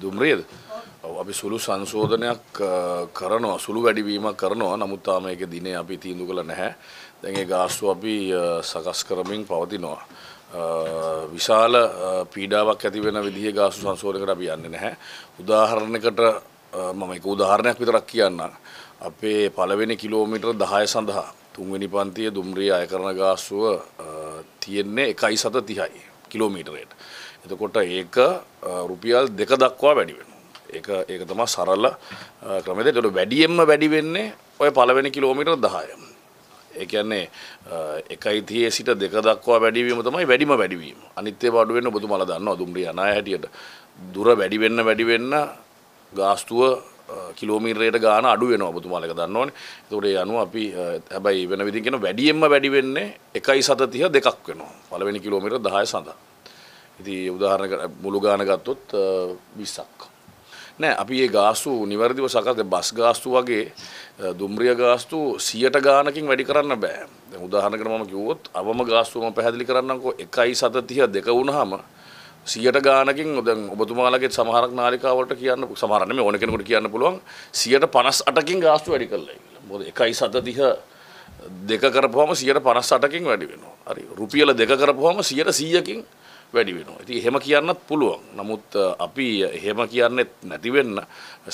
දුම්රියද? ඔව් අපි සුළු සංශෝධනයක් කරනවා සුළු වැඩිවීමක් කරනවා නමුත් තාම ඒක දිනේ අපි තීන්දුව කළ නැහැ. දැන් ඒ ගාස්තු අපි සකස් කරමින් පවතිනවා. විශාල පීඩාවක් ඇති වෙන විදිහේ ගාස්තු සංශෝධනයකට අපි යන්නේ නැහැ. උදාහරණයකට මම එක උදාහරණයක් විතරක් කියන්නම්. අපේ පළවෙනි කිලෝමීටර් 10 සඳහා තුන්වෙනි පන්තියේ දුම්රිය අය කරන ගාස්තුව තියෙන්නේ එකයි සත තිහයි කිලෝමීටරයට. එතකොට ඒක රුපියල් දෙක දක්වා වැඩි වෙන. ඒක ඒක තමා සරල ක්‍රමද ට වැඩියෙන්ම වැඩි වෙන්නේ ඔය පළවෙනි කිලෝමීටර දහය. ඒකන්නේ එකයි තිය සිට දෙක දක්වා වැඩිවීම තමයි වැඩිම වැඩිවීම අනිත්‍ය පාඩුවෙන්න්න බොතු මල දන්න දුම්රිය අනා හැටියට දුර වැඩිවෙන්න වැඩිවෙන්න ගාස්තුව කිලෝමීරයට ගාන අඩු වෙනවා ඔබතුමාලක දන්නවනේ. ඒතකොට ඒ අනුව අපි හැබැයි වෙන විදිහින් කියන වැඩියෙන්ම වැඩි වෙන්නේ 1.730 දෙකක් වෙනවා. පළවෙනි කිලෝමීටර 10 සඳහා. ඉතින් උදාහරණ මුළු ගාන ගත්තොත් 20ක්. නෑ අපි ඒ ගාස්තු නිවැරදිව සකස් බස් ගාස්තු වගේ දුම්රිය ගාස්තු 100ට ගානකින් වැඩි කරන්න බෑ. දැන් උදාහරණකට මම කිව්වොත් අවම ගාස්තුවම පැහැදිලි කරන්නම්කෝ 1.730 දෙක වුණාම සියට ගානකින් දැන් ඔබතුමාලගේ සමහරක් නාලිකාවලට කියන්න සමහර නෙමෙයි ඕන කෙනෙකුට කියන්න පුළුවන් 158කින් ගාස්තු වැඩි කළා කියලා. මොකද 1.7 දෙක කරපුවම 158කින් වැඩි වෙනවා. හරි. රුපියල දෙක කරපුවම 100කින් වැඩි වෙනවා. ඉතින් එහෙම කියන්නත් පුළුවන්. නමුත් අපි එහෙම කියන්නේත් නැති වෙන්න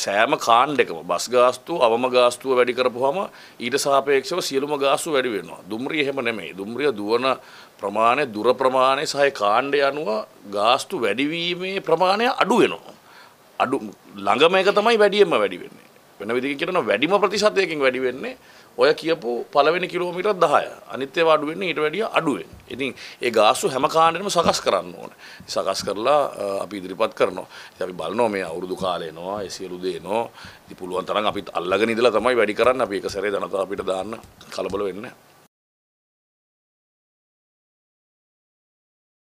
සෑම කාණ්ඩ එකම බස් ගාස්තුව, අවම ගාස්තුව වැඩි කරපුවාම ඊට සාපේක්ෂව සියලුම ගාස්තු වැඩි වෙනවා. දුම්රිය එහෙම නෙමෙයි. දුම්රිය දුවන ප්‍රමාණය, දුර ප්‍රමාණය සහ කාණ්ඩ අනුව ගාස්තු වැඩිවීමේ ප්‍රමාණය අඩු වෙනවා. අඩු ළඟම එක තමයි වැඩියෙන්ම වැඩි වෙන්නේ. වෙන විදිහකින් කියනවා වැඩිම ප්‍රතිශතයකින් වැඩි වෙන්නේ ඔය කියපු පළවෙනි කිලෝමීටර් 10. අනිත් ඒවා අඩු වෙන්නේ ඊට වැඩිය අඩු වෙන. ඉතින් ඒ ගාස්තු හැම කාණ්ඩෙම සකස් කරන්න ඕනේ. සකස් කරලා අපි ඉදිරිපත් කරනවා. ඉතින් අපි බලනවා මේ අවුරුදු කාලේ එනවා, ඒ සියලු දේ එනවා. ඉතින් පුළුවන් තරම් අපිත් අල්ලගෙන ඉඳලා තමයි වැඩි කරන්න. අපි එක සැරේ ජනතාව අපිට දාන්න කලබල වෙන්නේ නැහැ.